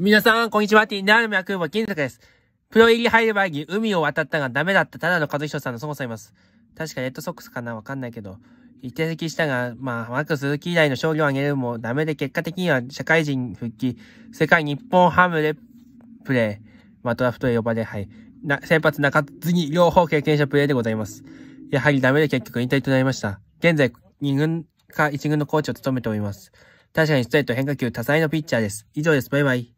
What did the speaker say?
皆さん、こんにちは。ティンダーのミヤ空金坂です。プロ入り入る前に海を渡ったがダメだったただの和弘さんのもさんいます。確かレッドソックスかなわかんないけど。一定的したが、まあ、マクス鈴木以来の勝利を上げるもダメで、結果的には社会人復帰、世界日本ハムでプレー、まあ、ドラフトへ呼ばれ、はい。な、先発中津に両方経験者プレーでございます。やはりダメで結局引退となりました。現在、2軍か1軍のコーチを務めております。確かにストレート変化球多彩のピッチャーです。以上です。バイバイ。